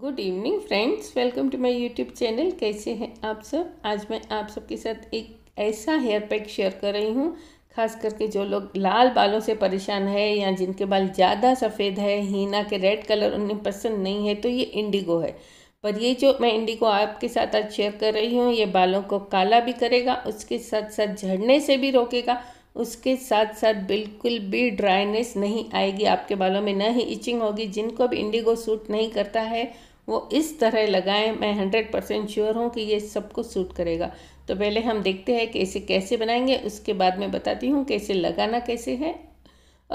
good evening friends welcome to my YouTube channel कैसे हैं आप सब आज मैं आप सबके साथ एक ऐसा हेयर पैक शेयर कर रही हूँ खास करके जो लोग लाल बालों से परेशान है या जिनके बाल ज़्यादा सफ़ेद है हीना के रेड कलर उन्हें पसंद नहीं है तो ये इंडिगो है पर ये जो मैं इंडिगो आपके साथ आज शेयर कर रही हूँ ये बालों को काला भी करेगा उसके साथ साथ झड़ने से भी रोकेगा उसके साथ साथ बिल्कुल भी ड्राइनेस नहीं आएगी आपके बालों में ना ही इचिंग होगी जिनको भी इंडिगो सूट नहीं करता है वो इस तरह लगाएं मैं हंड्रेड परसेंट श्योर हूँ कि ये सबको सूट करेगा तो पहले हम देखते हैं कि इसे कैसे बनाएंगे उसके बाद मैं बताती हूँ कि इसे लगाना कैसे है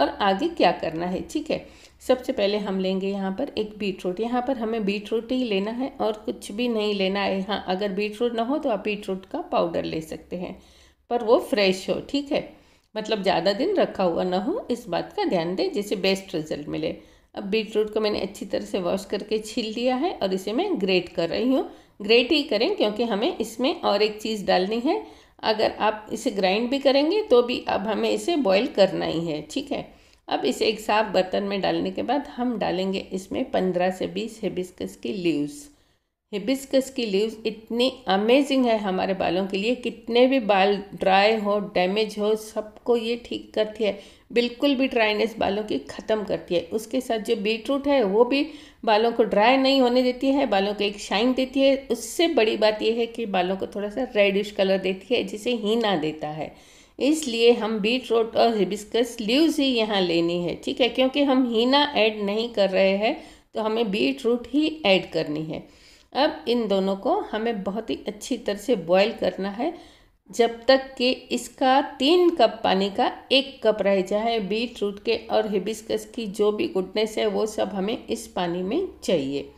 और आगे क्या करना है ठीक है सबसे पहले हम लेंगे यहाँ पर एक बीट रूट यहाँ पर हमें बीट रूट ही लेना है और कुछ भी नहीं लेना है हाँ अगर बीट रूट ना हो तो आप बीट रूट का पाउडर ले सकते हैं पर वो फ्रेश हो ठीक है मतलब ज़्यादा दिन रखा हुआ ना हो इस बात का ध्यान दें जिससे बेस्ट रिजल्ट मिले अब बीट रूट को मैंने अच्छी तरह से वॉश करके छील लिया है और इसे मैं ग्रेट कर रही हूँ ग्रेट ही करें क्योंकि हमें इसमें और एक चीज़ डालनी है अगर आप इसे ग्राइंड भी करेंगे तो भी अब हमें इसे बॉईल करना ही है ठीक है अब इसे एक साफ बर्तन में डालने के बाद हम डालेंगे इसमें पंद्रह से बीस हेबिस्कस की लीव्स हिबिस्कस की लीव्स इतनी अमेजिंग है हमारे बालों के लिए कितने भी बाल ड्राई हो डैमेज हो सबको ये ठीक करती है बिल्कुल भी ड्राइनेस बालों की ख़त्म करती है उसके साथ जो बीटरूट है वो भी बालों को ड्राई नहीं होने देती है बालों को एक शाइन देती है उससे बड़ी बात यह है कि बालों को थोड़ा सा रेडिश कलर देती है जिसे हीना देता है इसलिए हम बीट रोट और हिबिस्कस लीव्स ही यहाँ लेनी है ठीक है क्योंकि हम हीना ऐड नहीं कर रहे हैं तो हमें बीट रूट ही ऐड करनी है अब इन दोनों को हमें बहुत ही अच्छी तरह से बॉयल करना है जब तक कि इसका तीन कप पानी का एक कप रह जाए बीट रूट के और हिबिस्कस की जो भी गुडनेस है वो सब हमें इस पानी में चाहिए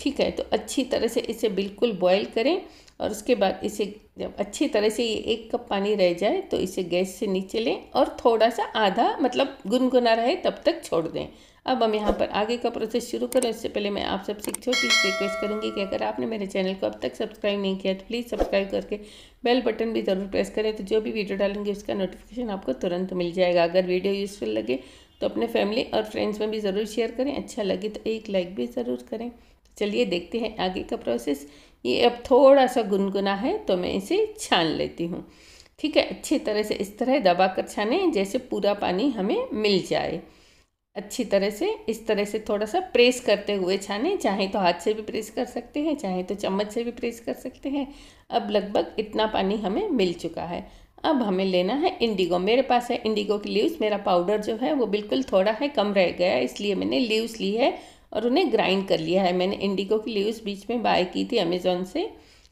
ठीक है तो अच्छी तरह से इसे बिल्कुल बॉयल करें और उसके बाद इसे जब अच्छी तरह से ये एक कप पानी रह जाए तो इसे गैस से नीचे लें और थोड़ा सा आधा मतलब गुनगुना रहे तब तक छोड़ दें अब हम यहाँ पर आगे का प्रोसेस शुरू करें उससे पहले मैं आप सबसे एक छोटी सी रिक्वेस्ट करूँगी कि अगर आपने मेरे चैनल को अब तक सब्सक्राइब नहीं किया तो प्लीज़ सब्सक्राइब करके बेल बटन भी ज़रूर प्रेस करें तो जो भी वीडियो डालेंगे उसका नोटिफिकेशन आपको तुरंत मिल जाएगा अगर वीडियो यूज़फुल लगे तो अपने फैमिली और फ्रेंड्स में भी ज़रूर शेयर करें अच्छा लगे तो एक लाइक भी ज़रूर करें चलिए देखते हैं आगे का प्रोसेस ये अब थोड़ा सा गुनगुना है तो मैं इसे छान लेती हूँ ठीक है अच्छी तरह से इस तरह दबा कर छाने जैसे पूरा पानी हमें मिल जाए अच्छी तरह से इस तरह से थोड़ा सा प्रेस करते हुए छाने चाहे तो हाथ से भी प्रेस कर सकते हैं चाहे तो चम्मच से भी प्रेस कर सकते हैं अब लगभग इतना पानी हमें मिल चुका है अब हमें लेना है इंडिगो मेरे पास है इंडिगो की लीव्स मेरा पाउडर जो है वो बिल्कुल थोड़ा है कम रह गया इसलिए मैंने लीव्स ली है और उन्हें ग्राइंड कर लिया है मैंने इंडिगो की लीव्स बीच में बाय की थी अमेज़ोन से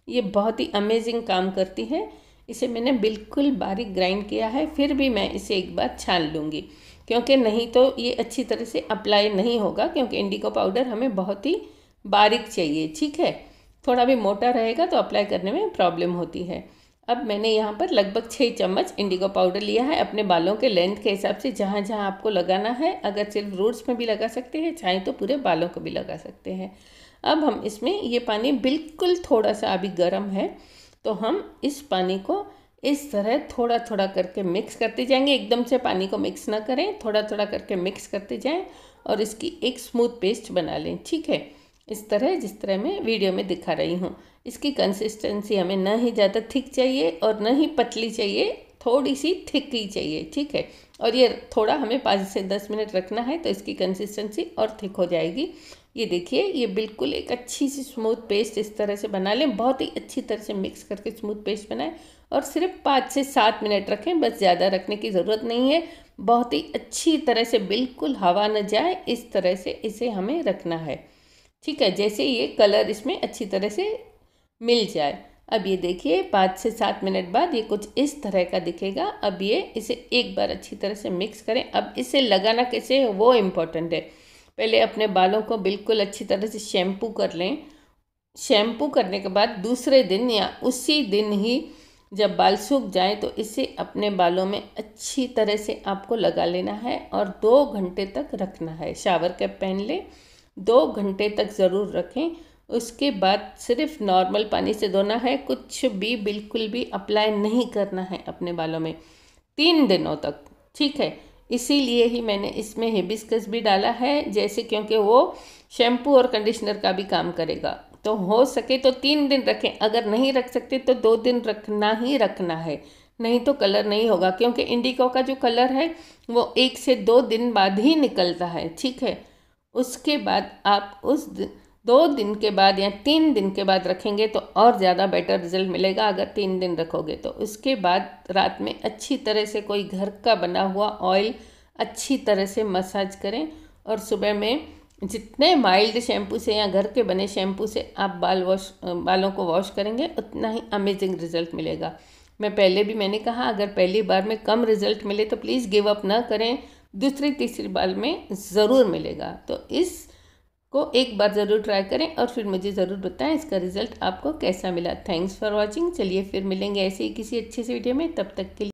ये बहुत ही अमेजिंग काम करती है इसे मैंने बिल्कुल बारीक ग्राइंड किया है फिर भी मैं इसे एक बार छान लूँगी क्योंकि नहीं तो ये अच्छी तरह से अप्लाई नहीं होगा क्योंकि इंडिगो पाउडर हमें बहुत ही बारीक चाहिए ठीक है थोड़ा भी मोटा रहेगा तो अप्लाई करने में प्रॉब्लम होती है अब मैंने यहाँ पर लगभग छः चम्मच इंडिगो पाउडर लिया है अपने बालों के लेंथ के हिसाब से जहाँ जहाँ आपको लगाना है अगर सिर्फ रूट्स में भी लगा सकते हैं चाहे तो पूरे बालों को भी लगा सकते हैं अब हम इसमें ये पानी बिल्कुल थोड़ा सा अभी गर्म है तो हम इस पानी को इस तरह थोड़ा थोड़ा करके मिक्स करते जाएंगे एकदम से पानी को मिक्स ना करें थोड़ा थोड़ा करके मिक्स करते जाएं और इसकी एक स्मूथ पेस्ट बना लें ठीक है इस तरह जिस तरह मैं वीडियो में दिखा रही हूँ इसकी कंसिस्टेंसी हमें ना ही ज़्यादा थिक चाहिए और ना ही पतली चाहिए थोड़ी सी थिक ही चाहिए ठीक है और ये थोड़ा हमें पाँच से दस मिनट रखना है तो इसकी कंसिस्टेंसी और थिक हो जाएगी ये देखिए ये बिल्कुल एक अच्छी सी स्मूथ पेस्ट इस तरह से बना लें बहुत ही अच्छी तरह से मिक्स करके स्मूथ पेस्ट बनाएं और सिर्फ पाँच से सात मिनट रखें बस ज़्यादा रखने की ज़रूरत नहीं है बहुत ही अच्छी तरह से बिल्कुल हवा न जाए इस तरह से इसे हमें रखना है ठीक है जैसे ये कलर इसमें अच्छी तरह से मिल जाए अब ये देखिए पाँच से सात मिनट बाद ये कुछ इस तरह का दिखेगा अब ये इसे एक बार अच्छी तरह से मिक्स करें अब इसे लगाना कैसे है वो इम्पोर्टेंट है पहले अपने बालों को बिल्कुल अच्छी तरह से शैम्पू कर लें शैम्पू करने के बाद दूसरे दिन या उसी दिन ही जब बाल सूख जाए तो इसे अपने बालों में अच्छी तरह से आपको लगा लेना है और दो घंटे तक रखना है शावर कैप पहन लें दो घंटे तक ज़रूर रखें उसके बाद सिर्फ नॉर्मल पानी से धोना है कुछ भी बिल्कुल भी अप्लाई नहीं करना है अपने बालों में तीन दिनों तक ठीक है इसीलिए ही मैंने इसमें हिबिस्कस भी डाला है जैसे क्योंकि वो शैम्पू और कंडीशनर का भी काम करेगा तो हो सके तो तीन दिन रखें अगर नहीं रख सकते तो दो दिन रखना ही रखना है नहीं तो कलर नहीं होगा क्योंकि इंडिको का जो कलर है वो एक से दो दिन बाद ही निकलता है ठीक है उसके बाद आप उस दो दिन के बाद या तीन दिन के बाद रखेंगे तो और ज़्यादा बेटर रिजल्ट मिलेगा अगर तीन दिन रखोगे तो उसके बाद रात में अच्छी तरह से कोई घर का बना हुआ ऑयल अच्छी तरह से मसाज करें और सुबह में जितने माइल्ड शैम्पू से या घर के बने शैम्पू से आप बाल वॉश बालों को वॉश करेंगे उतना ही अमेजिंग रिजल्ट मिलेगा मैं पहले भी मैंने कहा अगर पहली बार में कम रिजल्ट मिले तो प्लीज़ गिव अप ना करें दूसरी तीसरी बार में ज़रूर मिलेगा तो इस को एक बार ज़रूर ट्राई करें और फिर मुझे ज़रूर बताएं इसका रिज़ल्ट आपको कैसा मिला थैंक्स फॉर वॉचिंग चलिए फिर मिलेंगे ऐसे ही किसी अच्छे से वीडियो में तब तक के लिए